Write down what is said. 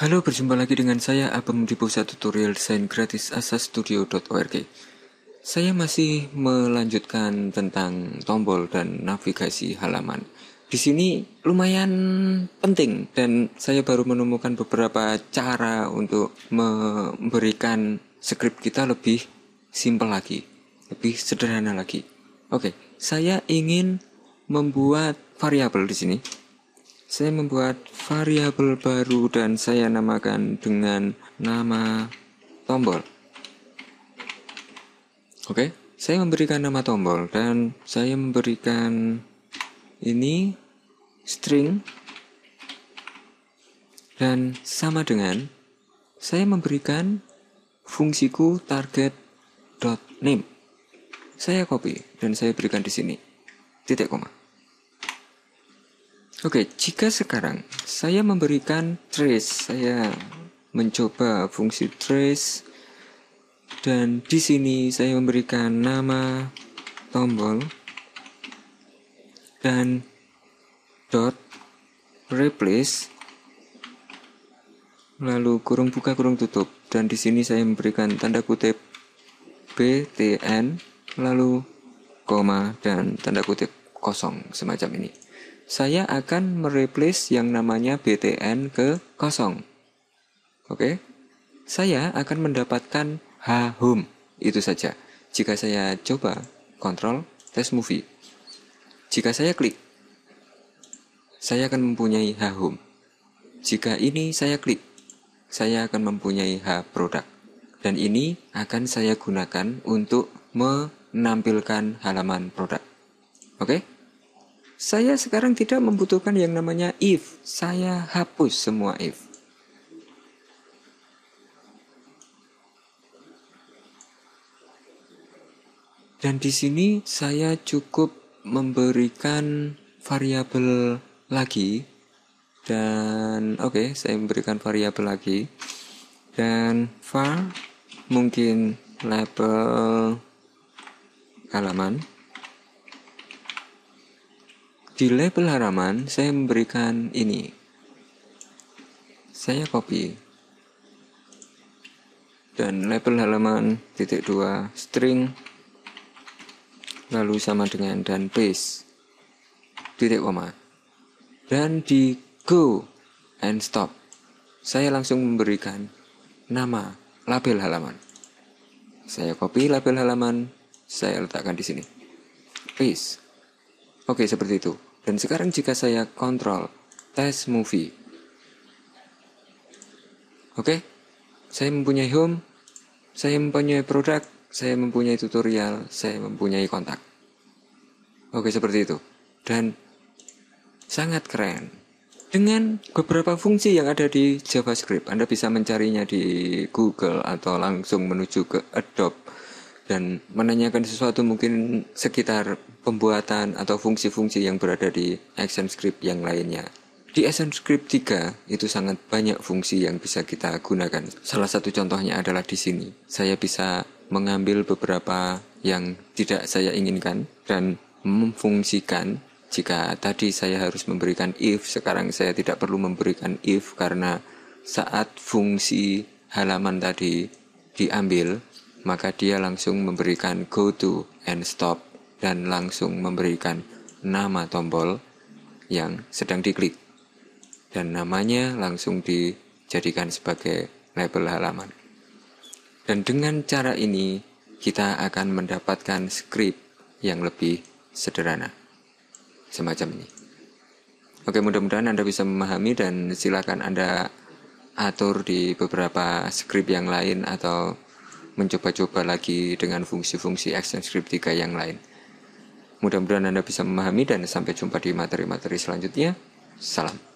Halo, berjumpa lagi dengan saya Abang di pusat tutorial desain gratis asastudio.org. Saya masih melanjutkan tentang tombol dan navigasi halaman. Di sini lumayan penting dan saya baru menemukan beberapa cara untuk memberikan script kita lebih simpel lagi, lebih sederhana lagi. Oke, saya ingin membuat variabel di sini saya membuat variabel baru dan saya namakan dengan nama tombol. Oke, saya memberikan nama tombol dan saya memberikan ini string dan sama dengan saya memberikan fungsiku target.name. Saya copy dan saya berikan di sini. Titik koma. Oke, jika sekarang saya memberikan trace, saya mencoba fungsi trace dan di sini saya memberikan nama tombol dan dot replace lalu kurung buka kurung tutup dan di sini saya memberikan tanda kutip btn lalu koma dan tanda kutip kosong semacam ini saya akan mereplace yang namanya BTN ke kosong. Oke, saya akan mendapatkan H home itu saja. Jika saya coba kontrol test movie, jika saya klik, saya akan mempunyai H home. Jika ini saya klik, saya akan mempunyai H produk. Dan ini akan saya gunakan untuk menampilkan halaman produk. Oke? Okay? Saya sekarang tidak membutuhkan yang namanya if. Saya hapus semua if. Dan di sini saya cukup memberikan variabel lagi dan oke okay, saya memberikan variabel lagi dan var mungkin label halaman di label halaman, saya memberikan ini. Saya copy. Dan label halaman titik dua string lalu sama dengan dan paste titik koma dan di go and stop saya langsung memberikan nama label halaman saya copy label halaman saya letakkan di sini paste oke seperti itu dan sekarang jika saya kontrol test movie. Oke, okay? saya mempunyai home, saya mempunyai produk, saya mempunyai tutorial, saya mempunyai kontak. Oke, okay, seperti itu. Dan sangat keren. Dengan beberapa fungsi yang ada di JavaScript, Anda bisa mencarinya di Google atau langsung menuju ke Adobe dan menanyakan sesuatu mungkin sekitar pembuatan atau fungsi-fungsi yang berada di Action Script yang lainnya. Di Action Script 3 itu sangat banyak fungsi yang bisa kita gunakan. Salah satu contohnya adalah di sini. Saya bisa mengambil beberapa yang tidak saya inginkan dan memfungsikan jika tadi saya harus memberikan if, sekarang saya tidak perlu memberikan if karena saat fungsi halaman tadi diambil, maka dia langsung memberikan go to and stop dan langsung memberikan nama tombol yang sedang diklik dan namanya langsung dijadikan sebagai label halaman. Dan dengan cara ini kita akan mendapatkan script yang lebih sederhana. Semacam ini. Oke, mudah-mudahan Anda bisa memahami dan silakan Anda atur di beberapa script yang lain atau mencoba-coba lagi dengan fungsi-fungsi action script 3 yang lain. Mudah-mudahan Anda bisa memahami dan sampai jumpa di materi-materi selanjutnya. Salam.